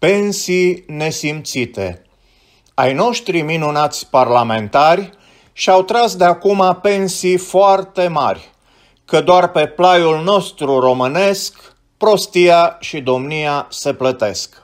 pensii nesimțite. Ai noștri minunați parlamentari și-au tras de acum pensii foarte mari, că doar pe plaiul nostru românesc prostia și domnia se plătesc.